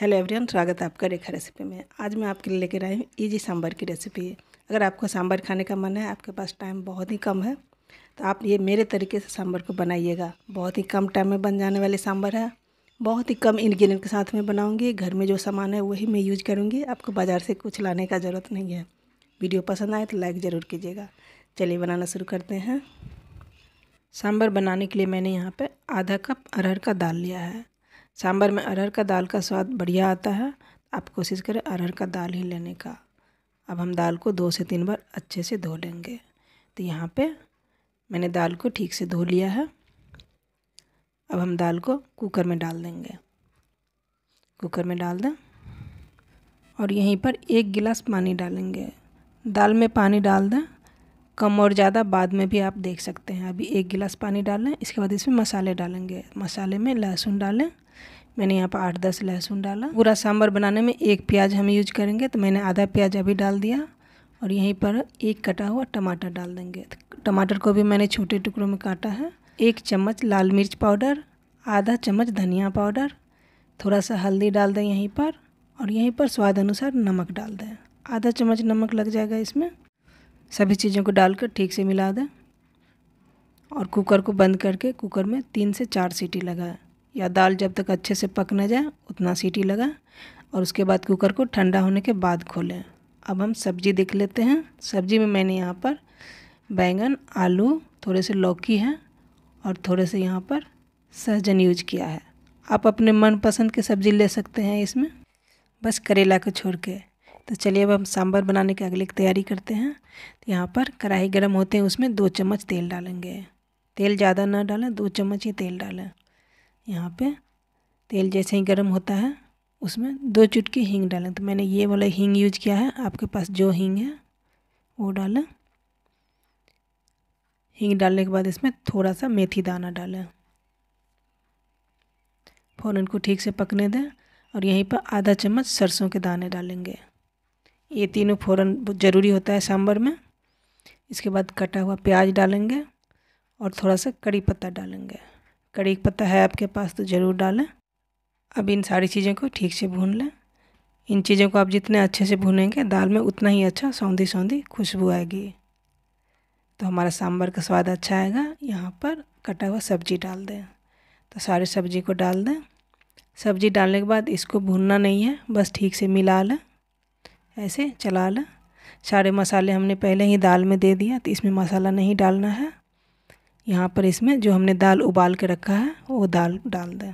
hello everyone स्वागत है आपका रेखा रेसिपी में आज मैं आपके लिए लेकर आई हूँ ईजी सांभर की रेसिपी है अगर आपको सांभर खाने का मन है आपके पास टाइम बहुत ही कम है तो आप ये मेरे तरीके से सांभर को बनाइएगा बहुत ही कम टाइम में बन जाने वाले सांभर है बहुत ही कम इन्ग्रीडियंट के साथ में बनाऊँगी घर में जो सामान है वही मैं यूज करूँगी आपको बाज़ार से कुछ लाने का ज़रूरत नहीं है वीडियो पसंद आए तो लाइक ज़रूर कीजिएगा चलिए बनाना शुरू करते हैं सांभर बनाने के लिए मैंने यहाँ पर आधा कप अरहर का दाल लिया है सांभर में अरहर का दाल का स्वाद बढ़िया आता है आप कोशिश करें अरहर का दाल ही लेने का अब हम दाल को दो से तीन बार अच्छे से धो लेंगे तो यहाँ पे मैंने दाल को ठीक से धो लिया है अब हम दाल को कुकर में डाल देंगे कुकर में डाल दें और यहीं पर एक गिलास पानी डालेंगे दाल में पानी डाल दें कम और ज़्यादा बाद में भी आप देख सकते हैं अभी एक गिलास पानी डालें इसके बाद इसमें मसाले डालेंगे मसाले में लहसुन डालें मैंने यहाँ पर आठ दस लहसुन डाला पूरा सांभर बनाने में एक प्याज हम यूज करेंगे तो मैंने आधा प्याज अभी डाल दिया और यहीं पर एक कटा हुआ टमाटर डाल देंगे टमाटर को भी मैंने छोटे टुकड़ों में काटा है एक चम्मच लाल मिर्च पाउडर आधा चम्मच धनिया पाउडर थोड़ा सा हल्दी डाल दें यहीं पर और यहीं पर स्वाद अनुसार नमक डाल दें आधा चम्मच नमक लग जाएगा इसमें सभी चीज़ों को डालकर ठीक से मिला दें और कुकर को बंद करके कुकर में तीन से चार सीटी लगाएं या दाल जब तक अच्छे से पक ना जाए उतना सीटी लगा और उसके बाद कुकर को ठंडा होने के बाद खोलें अब हम सब्जी देख लेते हैं सब्जी में मैंने यहाँ पर बैंगन आलू थोड़े से लौकी है और थोड़े से यहाँ पर सहजन यूज किया है आप अपने मनपसंद की सब्ज़ी ले सकते हैं इसमें बस करेला को छोड़ के तो चलिए अब हम सांभर बनाने की तैयारी करते हैं तो यहाँ पर कढ़ाई गर्म होते हैं उसमें दो चम्मच तेल डालेंगे तेल ज़्यादा ना डालें दो चम्मच ही तेल डालें यहाँ पे तेल जैसे ही गर्म होता है उसमें दो चुटकी हींग डालें तो मैंने ये वाला हींग यूज किया है आपके पास जो हींग है वो डालें हींग डालने के बाद इसमें थोड़ा सा मेथी दाना डालें फ़ौरन को ठीक से पकने दें और यहीं पर आधा चम्मच सरसों के दाने डालेंगे ये तीनों फ़ौरन ज़रूरी होता है सांभर में इसके बाद कटा हुआ प्याज डालेंगे और थोड़ा सा कड़ी पत्ता डालेंगे कड़ी पत्ता है आपके पास तो ज़रूर डालें अब इन सारी चीज़ों को ठीक से भून लें इन चीज़ों को आप जितने अच्छे से भूनेंगे दाल में उतना ही अच्छा सौंधी सौंधी खुशबू आएगी तो हमारा सांभर का स्वाद अच्छा आएगा यहाँ पर कटा हुआ सब्जी डाल दें तो सारे सब्जी को डाल दें सब्जी डालने के बाद इसको भूनना नहीं है बस ठीक से मिला लें ऐसे चला लें सारे मसाले हमने पहले ही दाल में दे दिया तो इसमें मसाला नहीं डालना है यहाँ पर इसमें जो हमने दाल उबाल के रखा है वो दाल डाल दें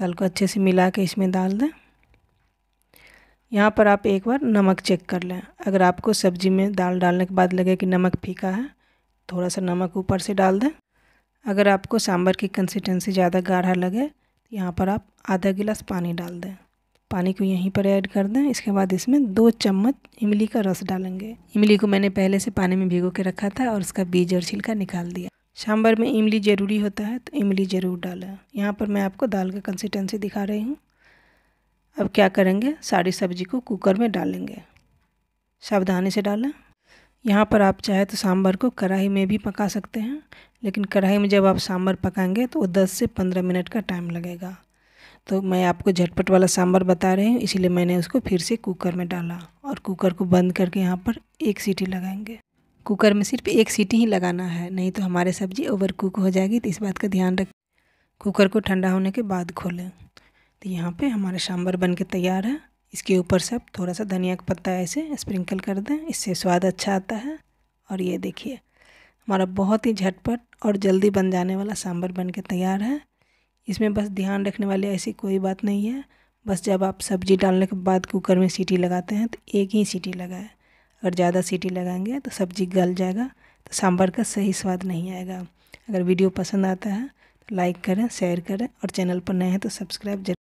दाल को अच्छे से मिला के इसमें डाल दें यहाँ पर आप एक बार नमक चेक कर लें अगर आपको सब्ज़ी में दाल डालने के बाद लगे कि नमक फीका है थोड़ा सा नमक ऊपर से डाल दें अगर आपको सांभर की कंसिस्टेंसी ज़्यादा गाढ़ा लगे तो यहाँ पर आप आधा गिलास पानी डाल दें पानी को यहीं पर ऐड कर दें इसके बाद इसमें दो चम्मच इमली का रस डालेंगे इमली को मैंने पहले से पानी में भिगो के रखा था और उसका बीज और छिलका निकाल दिया सांभर में इमली ज़रूरी होता है तो इमली ज़रूर डालें यहाँ पर मैं आपको दाल का कंसिस्टेंसी दिखा रही हूँ अब क्या करेंगे सारी सब्जी को कुकर में डालेंगे सावधानी से डालें यहाँ पर आप चाहे तो सांभर को कढ़ाई में भी पका सकते हैं लेकिन कढ़ाई में जब आप सांभर पकाएंगे तो वो 10 से 15 मिनट का टाइम लगेगा तो मैं आपको झटपट वाला सांभर बता रही हूँ इसीलिए मैंने उसको फिर से कुकर में डाला और कुकर को बंद करके यहाँ पर एक सीटी लगाएंगे कुकर में सिर्फ एक सीटी ही लगाना है नहीं तो हमारे सब्ज़ी ओवर कुक हो जाएगी तो इस बात का ध्यान रख कुकर को ठंडा होने के बाद खोलें तो यहाँ पे हमारा सांभर बन के तैयार है इसके ऊपर सब थोड़ा सा धनिया का पत्ता ऐसे स्प्रिंकल कर दें इससे स्वाद अच्छा आता है और ये देखिए हमारा बहुत ही झटपट और जल्दी बन जाने वाला सांभर बन के तैयार है इसमें बस ध्यान रखने वाली ऐसी कोई बात नहीं है बस जब आप सब्जी डालने के बाद कुकर में सीटी लगाते हैं तो एक ही सीटी लगाएं अगर ज़्यादा सीटी लगाएंगे तो सब्जी गल जाएगा तो सांभर का सही स्वाद नहीं आएगा अगर वीडियो पसंद आता है तो लाइक करें शेयर करें और चैनल पर नए हैं तो सब्सक्राइब